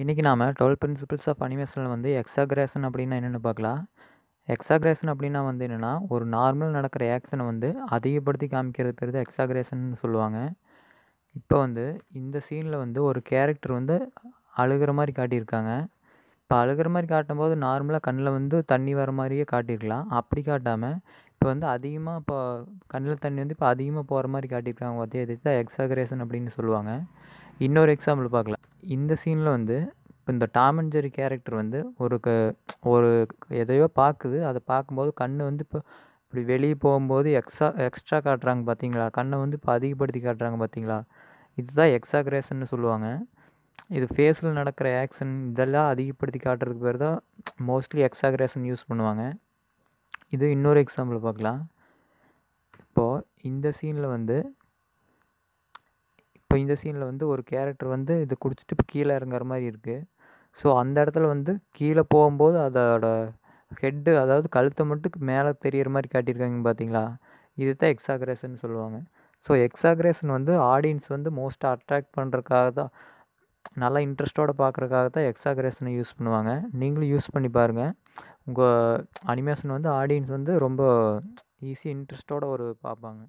இன்றைக்கி நாம் twelve principles of அனிமேஷனில் வந்து எக்ஸாகிரேஷன் அப்படின்னா என்னென்னு பார்க்கலாம் எக்ஸாகிரேஷன் அப்படின்னா வந்து என்னென்னா ஒரு நார்மல் நடக்கிற ஆக்ஷனை வந்து அதிகப்படுத்தி காமிக்கிறது பேர் தான் எக்ஸாகிரேஷன் சொல்லுவாங்க இப்போ வந்து இந்த சீனில் வந்து ஒரு கேரக்டர் வந்து அழுகிற மாதிரி காட்டியிருக்காங்க இப்போ அழுகிற மாதிரி காட்டும்போது நார்மலாக கண்ணில் வந்து தண்ணி வர மாதிரியே காட்டியிருக்கலாம் அப்படி காட்டாமல் இப்போ வந்து அதிகமாக இப்போ கண்ணில் தண்ணி வந்து இப்போ அதிகமாக போகிற மாதிரி காட்டியிருக்காங்க பார்த்தியா இது தான் எக்ஸாகிரேஷன் அப்படின்னு சொல்லுவாங்க இன்னொரு எக்ஸாம்பிள் பார்க்கலாம் இந்த சீனில் வந்து இப்போ இந்த டாம் அண்ட் ஜெரி கேரக்டர் வந்து ஒரு க ஒரு எதையோ பார்க்குது அதை பார்க்கும்போது கண் வந்து இப்போ இப்படி வெளியே போகும்போது எக்ஸ்ட்ரா எக்ஸ்ட்ரா காட்டுறாங்க பார்த்தீங்களா கண்ணை வந்து இப்போ அதிகப்படுத்தி காட்டுறாங்க பார்த்தீங்களா இதுதான் எக்ஸாக்ரேஷன் சொல்லுவாங்க இது ஃபேஸில் நடக்கிற ஆக்ஷன் இதெல்லாம் அதிகப்படுத்தி காட்டுறதுக்கு பேர் தான் மோஸ்ட்லி எக்ஸாக்ரேஷன் யூஸ் பண்ணுவாங்க இது இன்னொரு எக்ஸாம்பிள் பார்க்கலாம் இப்போது இந்த சீனில் வந்து இப்போ இந்த சீனில் வந்து ஒரு கேரக்டர் வந்து இதை குடிச்சிட்டு இப்போ கீழே இறங்குற மாதிரி இருக்குது ஸோ அந்த இடத்துல வந்து கீழே போகும்போது அதோட ஹெட்டு அதாவது கழுத்தை மட்டும் மேலே தெரியற மாதிரி காட்டியிருக்காங்க பார்த்தீங்களா இது தான் எக்ஸாக்ரேஷன் சொல்லுவாங்க ஸோ எக்ஸாக்ரேஷன் வந்து ஆடியன்ஸ் வந்து மோஸ்ட்டாக அட்ராக்ட் பண்ணுறதுக்காக தான் நல்லா இன்ட்ரெஸ்ட்டோடு பார்க்குறக்காக தான் எக்ஸாக்ரேஷனை யூஸ் பண்ணுவாங்க நீங்களும் யூஸ் பண்ணி பாருங்கள் உங்கள் அனிமேஷன் வந்து ஆடியன்ஸ் வந்து ரொம்ப ஈஸி இன்ட்ரெஸ்ட்டோட ஒரு பார்ப்பாங்க